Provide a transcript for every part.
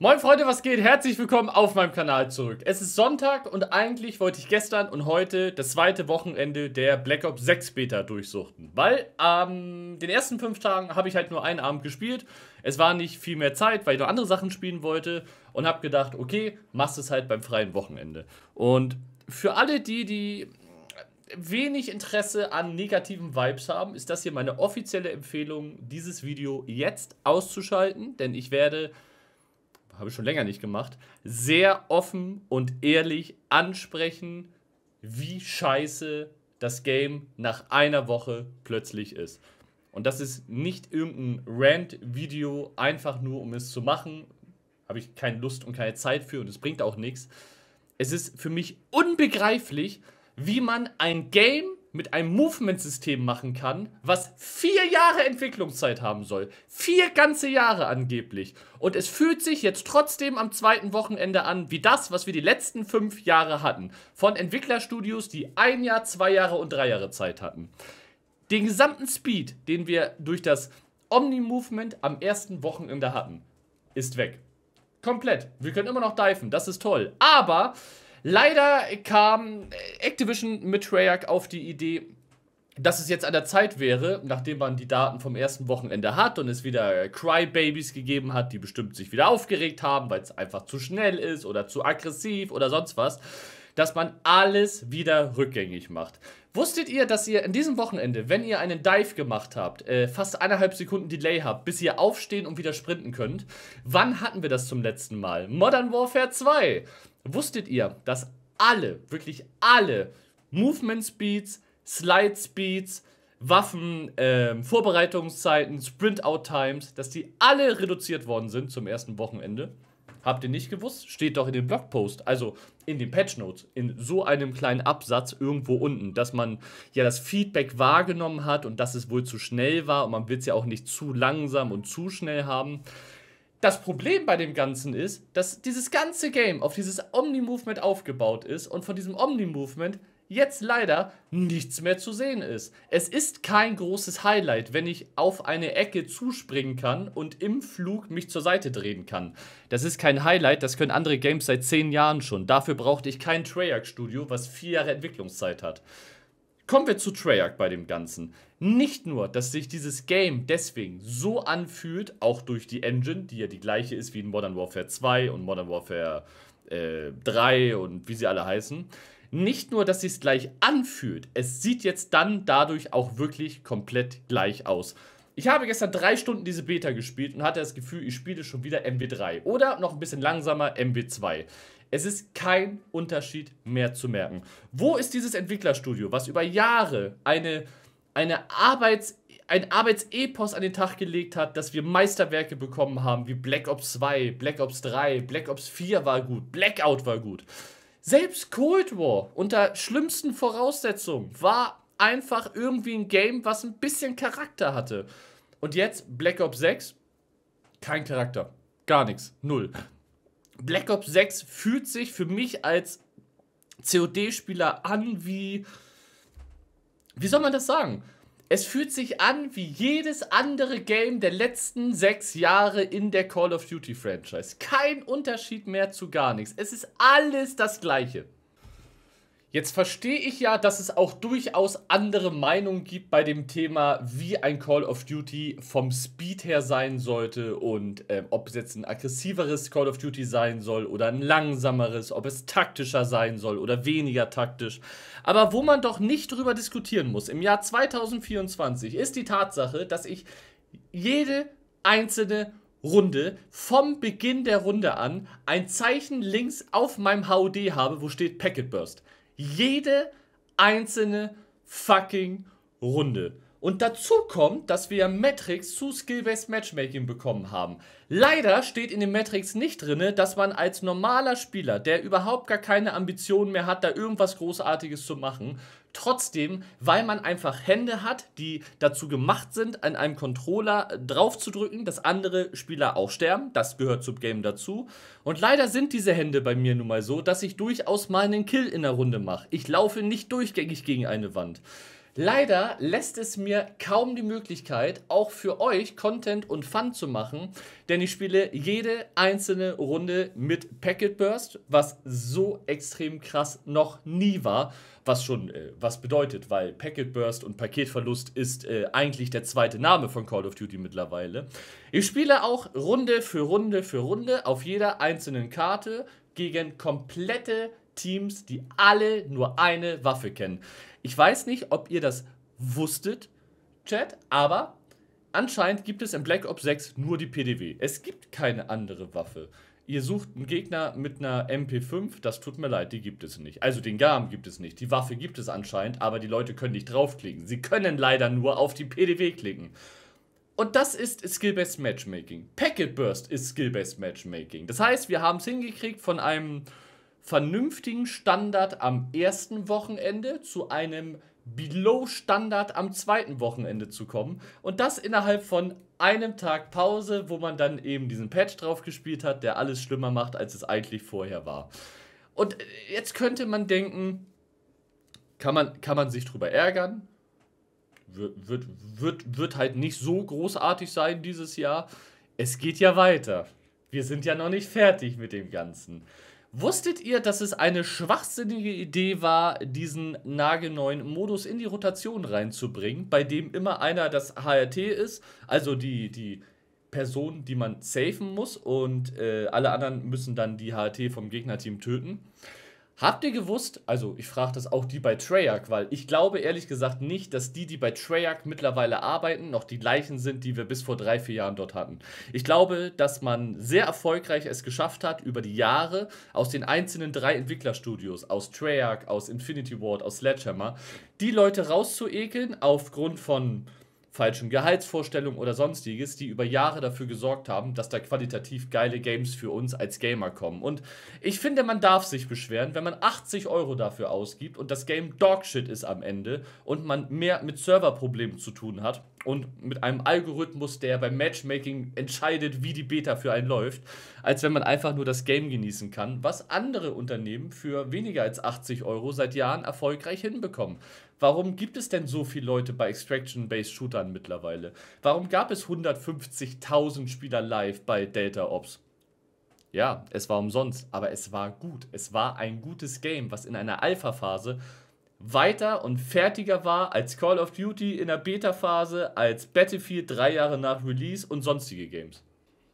Moin Freunde, was geht? Herzlich willkommen auf meinem Kanal zurück. Es ist Sonntag und eigentlich wollte ich gestern und heute das zweite Wochenende der Black Ops 6 Beta durchsuchten. Weil am ähm, den ersten fünf Tagen habe ich halt nur einen Abend gespielt. Es war nicht viel mehr Zeit, weil ich noch andere Sachen spielen wollte und habe gedacht, okay, machst es halt beim freien Wochenende. Und für alle die, die wenig Interesse an negativen Vibes haben, ist das hier meine offizielle Empfehlung, dieses Video jetzt auszuschalten, denn ich werde habe ich schon länger nicht gemacht, sehr offen und ehrlich ansprechen, wie scheiße das Game nach einer Woche plötzlich ist. Und das ist nicht irgendein Rant-Video, einfach nur um es zu machen. Habe ich keine Lust und keine Zeit für und es bringt auch nichts. Es ist für mich unbegreiflich, wie man ein Game mit einem Movement-System machen kann, was vier Jahre Entwicklungszeit haben soll. Vier ganze Jahre angeblich. Und es fühlt sich jetzt trotzdem am zweiten Wochenende an wie das, was wir die letzten fünf Jahre hatten. Von Entwicklerstudios, die ein Jahr, zwei Jahre und drei Jahre Zeit hatten. Den gesamten Speed, den wir durch das Omni-Movement am ersten Wochenende hatten, ist weg. Komplett. Wir können immer noch diven, das ist toll. Aber Leider kam äh, Activision mit Treyarch auf die Idee, dass es jetzt an der Zeit wäre, nachdem man die Daten vom ersten Wochenende hat und es wieder Crybabies gegeben hat, die bestimmt sich wieder aufgeregt haben, weil es einfach zu schnell ist oder zu aggressiv oder sonst was, dass man alles wieder rückgängig macht. Wusstet ihr, dass ihr in diesem Wochenende, wenn ihr einen Dive gemacht habt, äh, fast eineinhalb Sekunden Delay habt, bis ihr aufstehen und wieder sprinten könnt? Wann hatten wir das zum letzten Mal? Modern Warfare 2. Wusstet ihr, dass alle, wirklich alle Movement Speeds, Slide Speeds, Waffen, ähm, Vorbereitungszeiten, Sprint-Out-Times, dass die alle reduziert worden sind zum ersten Wochenende? Habt ihr nicht gewusst? Steht doch in dem Blogpost, also in den Patch Notes, in so einem kleinen Absatz irgendwo unten, dass man ja das Feedback wahrgenommen hat und dass es wohl zu schnell war und man will es ja auch nicht zu langsam und zu schnell haben das Problem bei dem Ganzen ist, dass dieses ganze Game auf dieses Omni-Movement aufgebaut ist und von diesem Omni-Movement jetzt leider nichts mehr zu sehen ist. Es ist kein großes Highlight, wenn ich auf eine Ecke zuspringen kann und im Flug mich zur Seite drehen kann. Das ist kein Highlight, das können andere Games seit zehn Jahren schon. Dafür brauchte ich kein Treyarch-Studio, was vier Jahre Entwicklungszeit hat. Kommen wir zu Treyarch bei dem Ganzen. Nicht nur, dass sich dieses Game deswegen so anfühlt, auch durch die Engine, die ja die gleiche ist wie in Modern Warfare 2 und Modern Warfare äh, 3 und wie sie alle heißen. Nicht nur, dass sich es gleich anfühlt, es sieht jetzt dann dadurch auch wirklich komplett gleich aus. Ich habe gestern drei Stunden diese Beta gespielt und hatte das Gefühl, ich spiele schon wieder MW3 oder noch ein bisschen langsamer MW2. Es ist kein Unterschied mehr zu merken. Wo ist dieses Entwicklerstudio, was über Jahre eine eine Arbeits ein Arbeitsepos an den Tag gelegt hat, dass wir Meisterwerke bekommen haben, wie Black Ops 2, Black Ops 3, Black Ops 4 war gut, Blackout war gut. Selbst Cold War unter schlimmsten Voraussetzungen war einfach irgendwie ein Game, was ein bisschen Charakter hatte. Und jetzt Black Ops 6, kein Charakter, gar nichts, null. Black Ops 6 fühlt sich für mich als COD-Spieler an wie wie soll man das sagen? Es fühlt sich an wie jedes andere Game der letzten sechs Jahre in der Call of Duty Franchise. Kein Unterschied mehr zu gar nichts. Es ist alles das Gleiche. Jetzt verstehe ich ja, dass es auch durchaus andere Meinungen gibt bei dem Thema, wie ein Call of Duty vom Speed her sein sollte und äh, ob es jetzt ein aggressiveres Call of Duty sein soll oder ein langsameres, ob es taktischer sein soll oder weniger taktisch. Aber wo man doch nicht drüber diskutieren muss, im Jahr 2024 ist die Tatsache, dass ich jede einzelne Runde vom Beginn der Runde an ein Zeichen links auf meinem HOD habe, wo steht Packet Burst. Jede einzelne fucking Runde. Und dazu kommt, dass wir Metrics zu Skill-Based Matchmaking bekommen haben. Leider steht in den Metrics nicht drin, dass man als normaler Spieler, der überhaupt gar keine Ambitionen mehr hat, da irgendwas Großartiges zu machen, trotzdem, weil man einfach Hände hat, die dazu gemacht sind, an einem Controller draufzudrücken, dass andere Spieler auch sterben. Das gehört zum Game dazu. Und leider sind diese Hände bei mir nun mal so, dass ich durchaus mal einen Kill in der Runde mache. Ich laufe nicht durchgängig gegen eine Wand. Leider lässt es mir kaum die Möglichkeit, auch für euch Content und Fun zu machen, denn ich spiele jede einzelne Runde mit Packet Burst, was so extrem krass noch nie war, was schon äh, was bedeutet, weil Packet Burst und Paketverlust ist äh, eigentlich der zweite Name von Call of Duty mittlerweile. Ich spiele auch Runde für Runde für Runde auf jeder einzelnen Karte gegen komplette Teams, die alle nur eine Waffe kennen. Ich weiß nicht, ob ihr das wusstet, Chat, aber anscheinend gibt es in Black Ops 6 nur die PDW. Es gibt keine andere Waffe. Ihr sucht einen Gegner mit einer MP5, das tut mir leid, die gibt es nicht. Also den Garm gibt es nicht, die Waffe gibt es anscheinend, aber die Leute können nicht draufklicken. Sie können leider nur auf die PDW klicken. Und das ist Skill-Based Matchmaking. Packet Burst ist Skill-Based Matchmaking. Das heißt, wir haben es hingekriegt von einem vernünftigen Standard am ersten Wochenende zu einem below Standard am zweiten Wochenende zu kommen. Und das innerhalb von einem Tag Pause, wo man dann eben diesen Patch draufgespielt hat, der alles schlimmer macht, als es eigentlich vorher war. Und äh, jetzt könnte man denken, kann man, kann man sich drüber ärgern? Wird, wird, wird, wird halt nicht so großartig sein dieses Jahr. Es geht ja weiter. Wir sind ja noch nicht fertig mit dem Ganzen. Wusstet ihr, dass es eine schwachsinnige Idee war, diesen nagelneuen Modus in die Rotation reinzubringen, bei dem immer einer das HRT ist, also die, die Person, die man safen muss und äh, alle anderen müssen dann die HRT vom Gegnerteam töten? Habt ihr gewusst, also ich frage das auch die bei Treyarch, weil ich glaube ehrlich gesagt nicht, dass die, die bei Treyarch mittlerweile arbeiten, noch die gleichen sind, die wir bis vor drei, vier Jahren dort hatten. Ich glaube, dass man sehr erfolgreich es geschafft hat, über die Jahre aus den einzelnen drei Entwicklerstudios, aus Treyarch, aus Infinity Ward, aus Sledgehammer, die Leute rauszuekeln aufgrund von falschen Gehaltsvorstellungen oder sonstiges, die über Jahre dafür gesorgt haben, dass da qualitativ geile Games für uns als Gamer kommen. Und ich finde, man darf sich beschweren, wenn man 80 Euro dafür ausgibt und das Game Dogshit ist am Ende und man mehr mit Serverproblemen zu tun hat und mit einem Algorithmus, der beim Matchmaking entscheidet, wie die Beta für einen läuft, als wenn man einfach nur das Game genießen kann, was andere Unternehmen für weniger als 80 Euro seit Jahren erfolgreich hinbekommen. Warum gibt es denn so viele Leute bei Extraction-Based Shootern mittlerweile? Warum gab es 150.000 Spieler live bei Delta Ops? Ja, es war umsonst, aber es war gut. Es war ein gutes Game, was in einer Alpha-Phase weiter und fertiger war als Call of Duty in der Beta-Phase, als Battlefield drei Jahre nach Release und sonstige Games.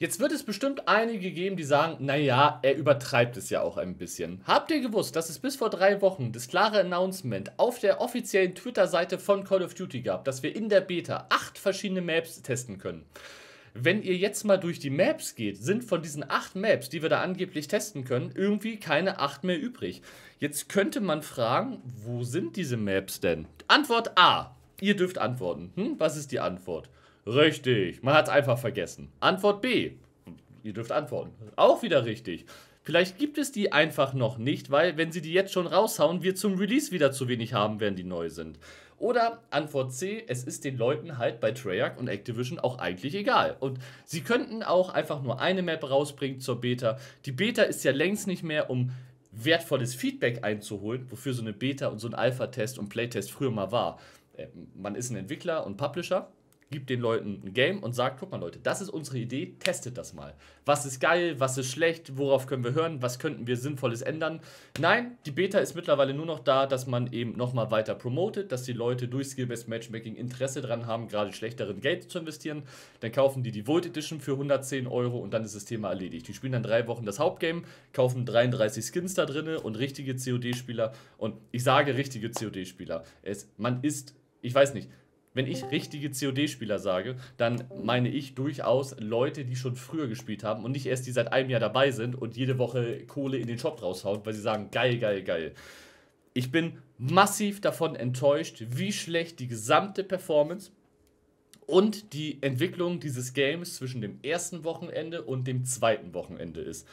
Jetzt wird es bestimmt einige geben, die sagen, naja, er übertreibt es ja auch ein bisschen. Habt ihr gewusst, dass es bis vor drei Wochen das klare Announcement auf der offiziellen Twitter-Seite von Call of Duty gab, dass wir in der Beta acht verschiedene Maps testen können? Wenn ihr jetzt mal durch die Maps geht, sind von diesen acht Maps, die wir da angeblich testen können, irgendwie keine acht mehr übrig. Jetzt könnte man fragen, wo sind diese Maps denn? Antwort A. Ihr dürft antworten. Hm? Was ist die Antwort? Richtig. Man hat es einfach vergessen. Antwort B. Ihr dürft antworten. Auch wieder richtig. Vielleicht gibt es die einfach noch nicht, weil wenn sie die jetzt schon raushauen, wir zum Release wieder zu wenig haben, wenn die neu sind. Oder Antwort C, es ist den Leuten halt bei Treyarch und Activision auch eigentlich egal. Und sie könnten auch einfach nur eine Map rausbringen zur Beta. Die Beta ist ja längst nicht mehr, um wertvolles Feedback einzuholen, wofür so eine Beta und so ein Alpha-Test und Playtest früher mal war. Äh, man ist ein Entwickler und Publisher gibt den Leuten ein Game und sagt, guck mal Leute, das ist unsere Idee, testet das mal. Was ist geil, was ist schlecht, worauf können wir hören, was könnten wir sinnvolles ändern. Nein, die Beta ist mittlerweile nur noch da, dass man eben nochmal weiter promotet, dass die Leute durch Skill-Based Matchmaking Interesse daran haben, gerade schlechteren Geld zu investieren. Dann kaufen die die Volt Edition für 110 Euro und dann ist das Thema erledigt. Die spielen dann drei Wochen das Hauptgame, kaufen 33 Skins da drinne und richtige COD-Spieler und ich sage richtige COD-Spieler. Man ist, ich weiß nicht, wenn ich richtige COD-Spieler sage, dann meine ich durchaus Leute, die schon früher gespielt haben und nicht erst die seit einem Jahr dabei sind und jede Woche Kohle in den Shop raushauen, weil sie sagen, geil, geil, geil. Ich bin massiv davon enttäuscht, wie schlecht die gesamte Performance und die Entwicklung dieses Games zwischen dem ersten Wochenende und dem zweiten Wochenende ist.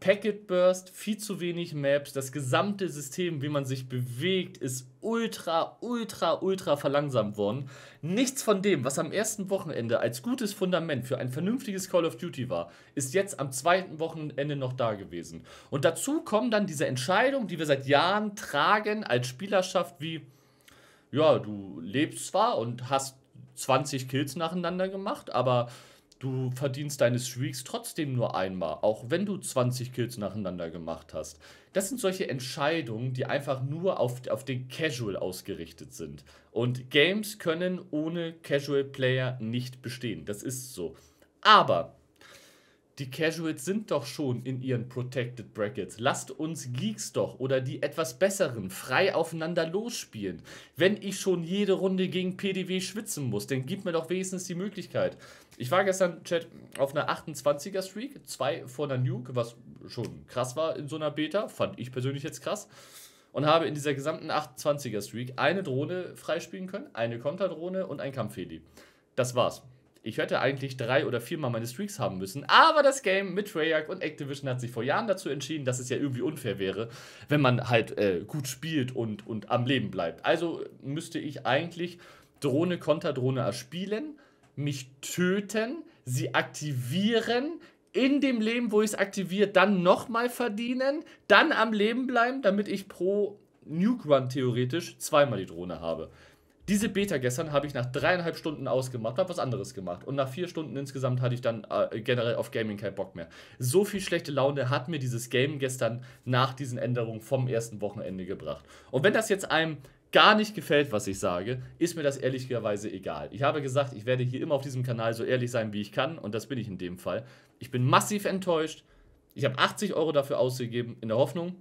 Packet Burst, viel zu wenig Maps, das gesamte System, wie man sich bewegt, ist ultra, ultra, ultra verlangsamt worden. Nichts von dem, was am ersten Wochenende als gutes Fundament für ein vernünftiges Call of Duty war, ist jetzt am zweiten Wochenende noch da gewesen. Und dazu kommen dann diese Entscheidungen, die wir seit Jahren tragen als Spielerschaft, wie, ja, du lebst zwar und hast 20 Kills nacheinander gemacht, aber Du verdienst deine Streaks trotzdem nur einmal, auch wenn du 20 Kills nacheinander gemacht hast. Das sind solche Entscheidungen, die einfach nur auf, auf den Casual ausgerichtet sind. Und Games können ohne Casual Player nicht bestehen. Das ist so. Aber die Casuals sind doch schon in ihren Protected Brackets. Lasst uns Geeks doch oder die etwas Besseren frei aufeinander losspielen. Wenn ich schon jede Runde gegen PDW schwitzen muss, dann gib mir doch wenigstens die Möglichkeit. Ich war gestern, Chat, auf einer 28er-Streak, zwei vor einer Nuke, was schon krass war in so einer Beta, fand ich persönlich jetzt krass. Und habe in dieser gesamten 28er-Streak eine Drohne freispielen können, eine Konterdrohne und ein Kampfheli. Das war's. Ich hätte eigentlich drei oder viermal meine Streaks haben müssen, aber das Game mit Treyarch und Activision hat sich vor Jahren dazu entschieden, dass es ja irgendwie unfair wäre, wenn man halt äh, gut spielt und, und am Leben bleibt. Also müsste ich eigentlich Drohne, Konterdrohne erspielen, mich töten, sie aktivieren, in dem Leben, wo ich es aktiviere, dann nochmal verdienen, dann am Leben bleiben, damit ich pro Nuke Run theoretisch zweimal die Drohne habe. Diese Beta gestern habe ich nach dreieinhalb Stunden ausgemacht, habe was anderes gemacht. Und nach vier Stunden insgesamt hatte ich dann äh, generell auf Gaming keinen Bock mehr. So viel schlechte Laune hat mir dieses Game gestern nach diesen Änderungen vom ersten Wochenende gebracht. Und wenn das jetzt einem gar nicht gefällt, was ich sage, ist mir das ehrlicherweise egal. Ich habe gesagt, ich werde hier immer auf diesem Kanal so ehrlich sein, wie ich kann. Und das bin ich in dem Fall. Ich bin massiv enttäuscht. Ich habe 80 Euro dafür ausgegeben, in der Hoffnung,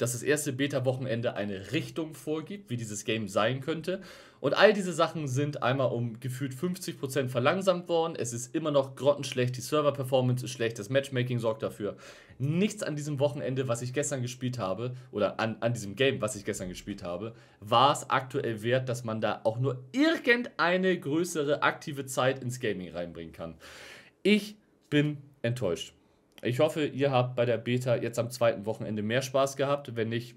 dass das erste Beta-Wochenende eine Richtung vorgibt, wie dieses Game sein könnte. Und all diese Sachen sind einmal um gefühlt 50% verlangsamt worden. Es ist immer noch grottenschlecht, die Server-Performance ist schlecht, das Matchmaking sorgt dafür. Nichts an diesem Wochenende, was ich gestern gespielt habe, oder an, an diesem Game, was ich gestern gespielt habe, war es aktuell wert, dass man da auch nur irgendeine größere aktive Zeit ins Gaming reinbringen kann. Ich bin enttäuscht. Ich hoffe, ihr habt bei der Beta jetzt am zweiten Wochenende mehr Spaß gehabt. Wenn nicht,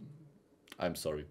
I'm sorry.